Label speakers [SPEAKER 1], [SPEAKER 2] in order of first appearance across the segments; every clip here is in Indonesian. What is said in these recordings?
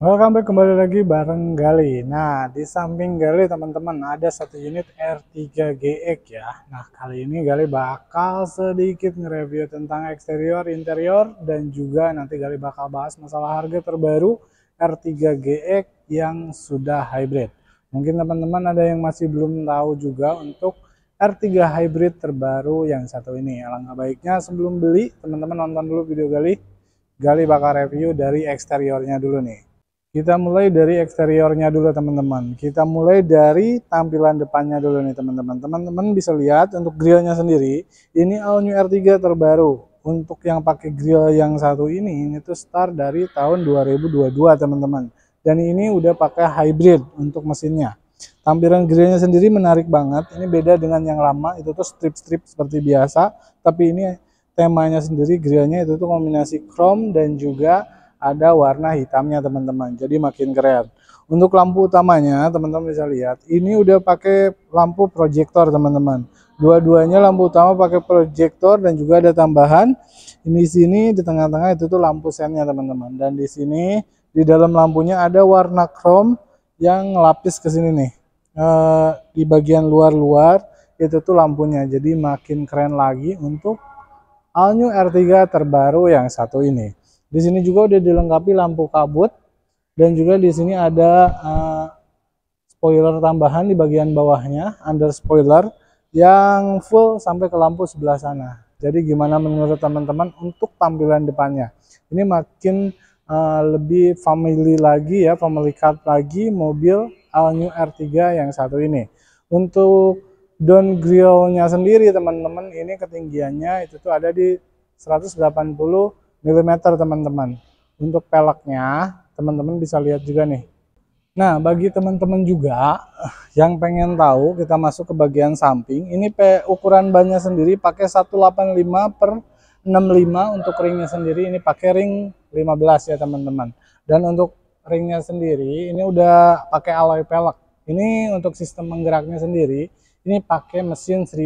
[SPEAKER 1] Welcome back kembali lagi bareng Gali. Nah, di samping Gali teman-teman ada satu unit R3GX ya. Nah, kali ini Gali bakal sedikit nge-review tentang eksterior, interior, dan juga nanti Gali bakal bahas masalah harga terbaru R3GX yang sudah hybrid. Mungkin teman-teman ada yang masih belum tahu juga untuk R3 hybrid terbaru yang satu ini. Alangkah baiknya sebelum beli, teman-teman nonton dulu video Gali. Gali bakal review dari eksteriornya dulu nih. Kita mulai dari eksteriornya dulu teman-teman. Kita mulai dari tampilan depannya dulu nih teman-teman. Teman-teman bisa lihat untuk grillnya sendiri, ini all new R3 terbaru. Untuk yang pakai grill yang satu ini, ini tuh start dari tahun 2022 teman-teman. Dan ini udah pakai hybrid untuk mesinnya. Tampilan grillnya sendiri menarik banget. Ini beda dengan yang lama, itu tuh strip-strip seperti biasa. Tapi ini temanya sendiri grillnya itu tuh kombinasi chrome dan juga ada warna hitamnya teman-teman jadi makin keren untuk lampu utamanya teman-teman bisa lihat ini udah pakai lampu proyektor teman-teman dua-duanya lampu utama pakai proyektor dan juga ada tambahan ini sini di tengah-tengah itu tuh lampu sennya teman-teman dan di sini di dalam lampunya ada warna chrome yang lapis ke sini nih e, di bagian luar-luar itu tuh lampunya jadi makin keren lagi untuk all new R3 terbaru yang satu ini di sini juga udah dilengkapi lampu kabut dan juga di sini ada uh, spoiler tambahan di bagian bawahnya, under spoiler yang full sampai ke lampu sebelah sana. Jadi gimana menurut teman-teman untuk tampilan depannya? Ini makin uh, lebih family lagi ya, family car lagi mobil all new R3 yang satu ini. Untuk down grillnya sendiri teman-teman ini ketinggiannya itu tuh ada di 180 mm teman-teman. Untuk peleknya teman-teman bisa lihat juga nih. Nah bagi teman-teman juga yang pengen tahu kita masuk ke bagian samping. Ini pe ukuran bannya sendiri pakai 185 per 65 untuk ringnya sendiri ini pakai ring 15 ya teman-teman. Dan untuk ringnya sendiri ini udah pakai alloy pelek. Ini untuk sistem menggeraknya sendiri ini pakai mesin 1500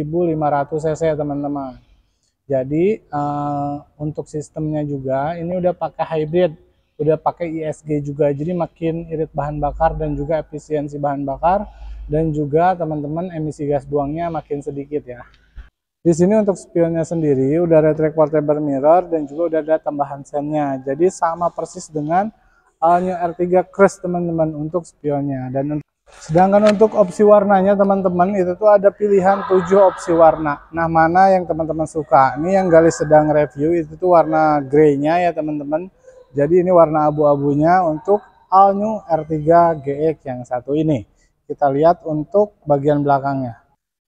[SPEAKER 1] cc teman-teman. Jadi uh, untuk sistemnya juga ini udah pakai hybrid, udah pakai ISG e juga. Jadi makin irit bahan bakar dan juga efisiensi bahan bakar dan juga teman-teman emisi gas buangnya makin sedikit ya. Di sini untuk spionnya sendiri udah retractable mirror dan juga udah ada tambahan sennya. Jadi sama persis dengan uh, New R3 Crest teman-teman untuk spionnya dan untuk Sedangkan untuk opsi warnanya teman-teman itu tuh ada pilihan 7 opsi warna. Nah, mana yang teman-teman suka? Ini yang Galis sedang review itu tuh warna grey-nya ya teman-teman. Jadi ini warna abu-abunya untuk All New R3 GX yang satu ini. Kita lihat untuk bagian belakangnya.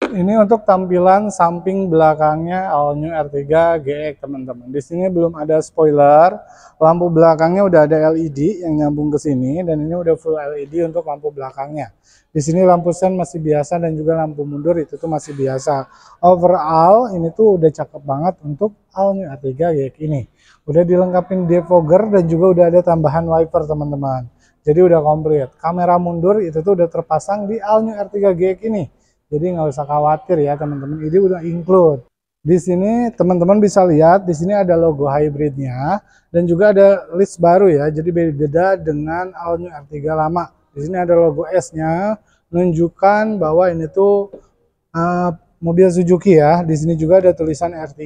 [SPEAKER 1] Ini untuk tampilan samping belakangnya all new R3 GX teman-teman. Di sini belum ada spoiler. Lampu belakangnya udah ada LED yang nyambung ke sini dan ini udah full LED untuk lampu belakangnya. Di sini lampu sen masih biasa dan juga lampu mundur itu tuh masih biasa. Overall ini tuh udah cakep banget untuk all new R3 GX ini. Udah dilengkapi defogger dan juga udah ada tambahan wiper teman-teman. Jadi udah komplit. Kamera mundur itu tuh udah terpasang di all new R3 GX ini jadi nggak usah khawatir ya teman-teman, ini udah include. Di sini teman-teman bisa lihat di sini ada logo hybridnya dan juga ada list baru ya. Jadi beda dengan all new R3 lama. Di sini ada logo S-nya menunjukkan bahwa ini tuh uh, mobil Suzuki ya. Di sini juga ada tulisan R3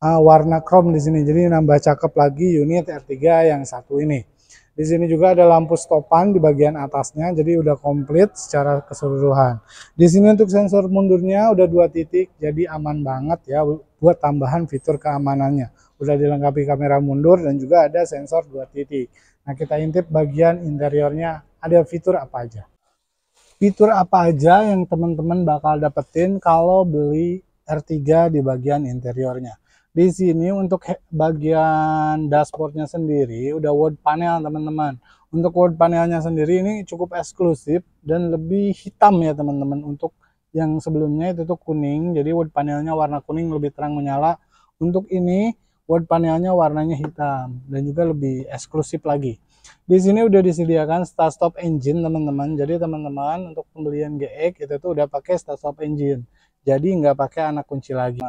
[SPEAKER 1] uh, warna chrome di sini. Jadi nambah cakep lagi unit R3 yang satu ini. Di sini juga ada lampu stopan di bagian atasnya, jadi udah komplit secara keseluruhan. Di sini untuk sensor mundurnya udah dua titik, jadi aman banget ya buat tambahan fitur keamanannya. Udah dilengkapi kamera mundur dan juga ada sensor dua titik. Nah kita intip bagian interiornya, ada fitur apa aja? Fitur apa aja yang teman-teman bakal dapetin kalau beli R3 di bagian interiornya? di sini untuk bagian dashboardnya sendiri udah word panel teman-teman untuk word panelnya sendiri ini cukup eksklusif dan lebih hitam ya teman-teman untuk yang sebelumnya itu tuh kuning jadi word panelnya warna kuning lebih terang menyala untuk ini word panelnya warnanya hitam dan juga lebih eksklusif lagi di sini udah disediakan start stop engine teman-teman jadi teman-teman untuk pembelian GX itu tuh udah pakai start stop engine jadi nggak pakai anak kunci lagi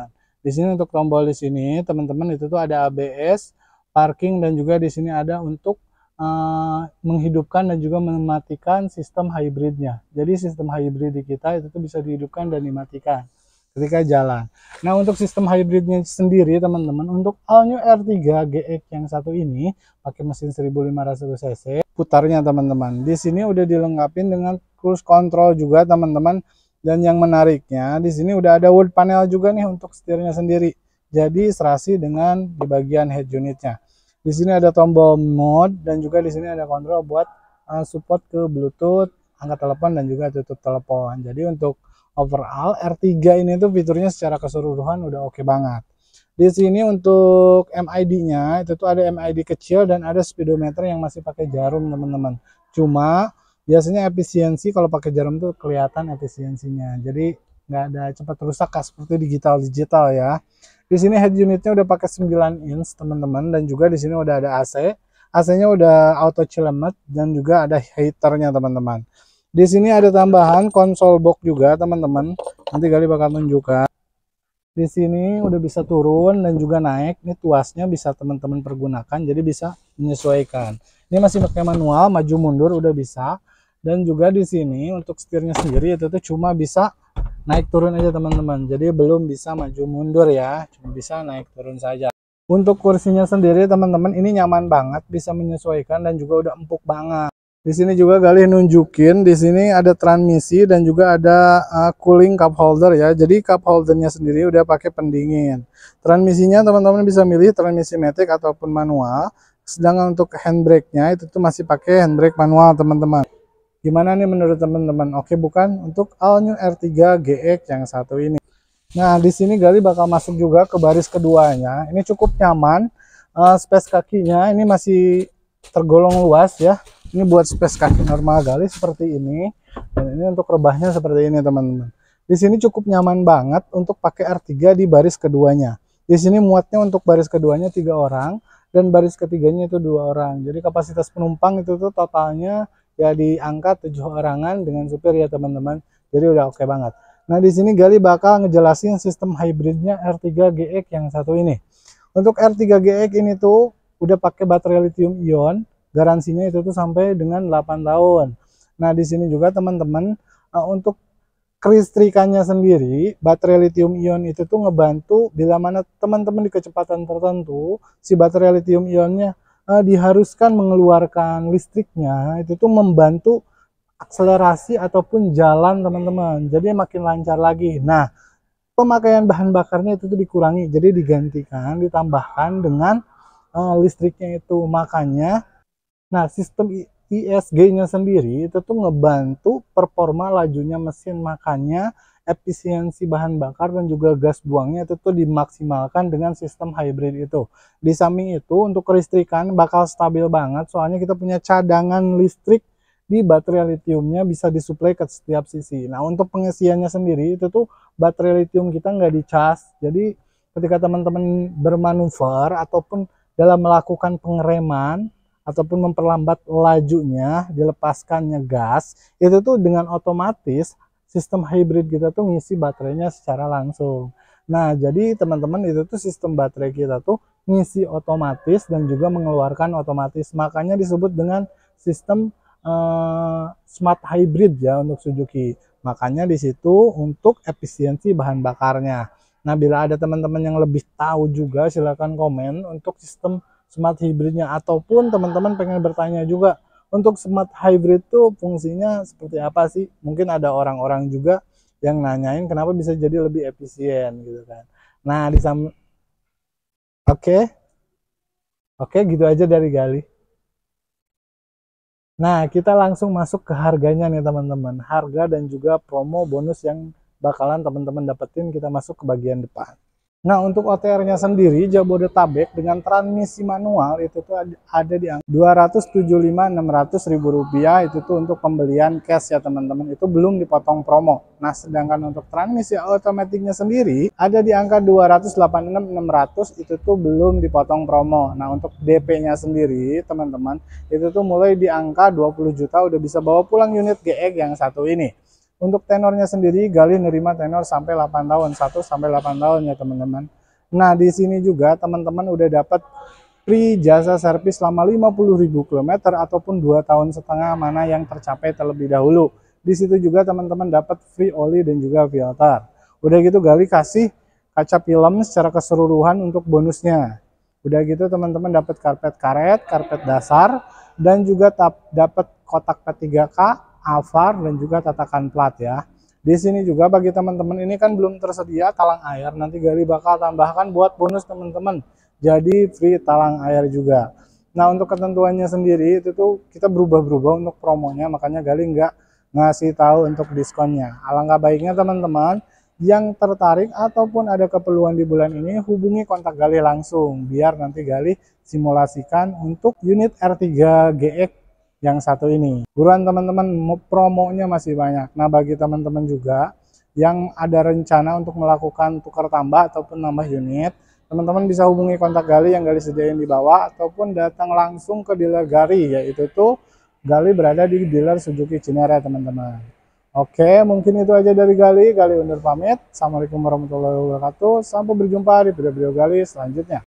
[SPEAKER 1] di sini untuk tombol di sini, teman-teman itu tuh ada ABS, parking dan juga di sini ada untuk uh, menghidupkan dan juga mematikan sistem hybridnya. Jadi sistem hybrid di kita itu tuh bisa dihidupkan dan dimatikan ketika jalan. Nah untuk sistem hybridnya sendiri teman-teman untuk all new R3 GX yang satu ini pakai mesin 1500 cc putarnya teman-teman. Di sini udah dilengkapi dengan cruise control juga teman-teman dan yang menariknya di sini udah ada wood panel juga nih untuk setirnya sendiri. Jadi serasi dengan di bagian head unitnya. Di sini ada tombol mode dan juga di sini ada kontrol buat eh, support ke Bluetooth, angkat telepon dan juga tutup telepon. Jadi untuk overall R3 ini tuh fiturnya secara keseluruhan udah oke okay banget. Di sini untuk MID-nya itu tuh ada MID kecil dan ada speedometer yang masih pakai jarum teman-teman. Cuma biasanya efisiensi kalau pakai jarum tuh kelihatan efisiensinya jadi nggak ada cepat rusak kah, seperti digital digital ya di sini head unitnya udah pakai 9 inch teman-teman dan juga di sini udah ada AC AC-nya udah auto cilemet dan juga ada heaternya teman-teman di sini ada tambahan konsol box juga teman-teman nanti kali bakal tunjukkan di sini udah bisa turun dan juga naik ini tuasnya bisa teman-teman pergunakan jadi bisa menyesuaikan ini masih pakai manual maju mundur udah bisa dan juga di sini untuk setirnya sendiri itu tuh cuma bisa naik turun aja teman-teman jadi belum bisa maju mundur ya cuma bisa naik turun saja untuk kursinya sendiri teman-teman ini nyaman banget bisa menyesuaikan dan juga udah empuk banget di sini juga Galih nunjukin di sini ada transmisi dan juga ada uh, cooling cup holder ya jadi cup holdernya sendiri udah pakai pendingin transmisinya teman-teman bisa milih transmisi matic ataupun manual sedangkan untuk handbrake nya itu tuh masih pakai handbrake manual teman-teman Gimana nih menurut teman-teman? Oke bukan untuk all new R3 GX yang satu ini. Nah, di sini Gali bakal masuk juga ke baris keduanya. Ini cukup nyaman. Uh, space kakinya ini masih tergolong luas ya. Ini buat space kaki normal Gali seperti ini. Dan ini untuk rebahnya seperti ini, teman-teman. Di sini cukup nyaman banget untuk pakai R3 di baris keduanya. Di sini muatnya untuk baris keduanya tiga orang dan baris ketiganya itu dua orang. Jadi kapasitas penumpang itu tuh totalnya ya diangkat tujuh orangan dengan supir ya teman-teman jadi udah oke okay banget nah di sini Gali bakal ngejelasin sistem hybridnya R3 GX yang satu ini untuk R3 GX ini tuh udah pakai baterai lithium ion garansinya itu tuh sampai dengan 8 tahun nah di sini juga teman-teman eh, untuk kelistrikannya sendiri baterai lithium ion itu tuh ngebantu bila mana teman-teman di kecepatan tertentu si baterai lithium ionnya uh, diharuskan mengeluarkan listriknya itu tuh membantu akselerasi ataupun jalan teman-teman jadi makin lancar lagi nah pemakaian bahan bakarnya itu tuh dikurangi jadi digantikan ditambahkan dengan uh, listriknya itu makanya nah sistem ISG nya sendiri itu tuh ngebantu performa lajunya mesin makanya efisiensi bahan bakar dan juga gas buangnya itu tuh dimaksimalkan dengan sistem hybrid itu. Di samping itu untuk kelistrikan bakal stabil banget soalnya kita punya cadangan listrik di baterai litiumnya bisa disuplai ke setiap sisi. Nah untuk pengisiannya sendiri itu tuh baterai litium kita nggak dicas. Jadi ketika teman-teman bermanuver ataupun dalam melakukan pengereman ataupun memperlambat lajunya dilepaskannya gas itu tuh dengan otomatis sistem hybrid kita tuh ngisi baterainya secara langsung. Nah, jadi teman-teman itu tuh sistem baterai kita tuh ngisi otomatis dan juga mengeluarkan otomatis. Makanya disebut dengan sistem uh, smart hybrid ya untuk Suzuki. Makanya di situ untuk efisiensi bahan bakarnya. Nah, bila ada teman-teman yang lebih tahu juga silahkan komen untuk sistem smart hybridnya ataupun teman-teman pengen bertanya juga untuk smart hybrid itu fungsinya seperti apa sih? Mungkin ada orang-orang juga yang nanyain kenapa bisa jadi lebih efisien gitu kan. Nah, di sam Oke. Okay. Oke, okay, gitu aja dari Gali. Nah, kita langsung masuk ke harganya nih teman-teman. Harga dan juga promo bonus yang bakalan teman-teman dapetin kita masuk ke bagian depan. Nah, untuk OTR-nya sendiri Jabodetabek dengan transmisi manual itu tuh ada di angka ribu rupiah itu tuh untuk pembelian cash ya teman-teman. Itu belum dipotong promo. Nah, sedangkan untuk transmisi otomatiknya sendiri ada di angka 286.600 itu tuh belum dipotong promo. Nah, untuk DP-nya sendiri teman-teman itu tuh mulai di angka 20 juta udah bisa bawa pulang unit GX yang satu ini. Untuk tenornya sendiri Gali nerima tenor sampai 8 tahun, 1 sampai 8 tahun ya teman-teman. Nah, di sini juga teman-teman udah dapat free jasa servis selama 50.000 km ataupun 2 tahun setengah mana yang tercapai terlebih dahulu. Di situ juga teman-teman dapat free oli dan juga filter. Udah gitu Gali kasih kaca film secara keseluruhan untuk bonusnya. Udah gitu teman-teman dapat karpet karet, karpet dasar, dan juga dapat kotak P3K Avar dan juga tatakan plat ya. Di sini juga bagi teman-teman ini kan belum tersedia talang air, nanti Gali bakal tambahkan buat bonus teman-teman. Jadi free talang air juga. Nah untuk ketentuannya sendiri itu tuh kita berubah-berubah untuk promonya, makanya Gali nggak ngasih tahu untuk diskonnya. Alangkah baiknya teman-teman yang tertarik ataupun ada keperluan di bulan ini hubungi kontak Gali langsung biar nanti Gali simulasikan untuk unit R3 GX e yang satu ini. Buruan teman-teman, promonya masih banyak. Nah, bagi teman-teman juga yang ada rencana untuk melakukan tukar tambah ataupun nambah unit, teman-teman bisa hubungi kontak Gali yang Gali sediain di bawah ataupun datang langsung ke dealer Gali, yaitu tuh Gali berada di dealer Suzuki Cinere, teman-teman. Oke, mungkin itu aja dari Gali. Gali undur pamit. Assalamualaikum warahmatullahi wabarakatuh. Sampai berjumpa di video-video Gali selanjutnya.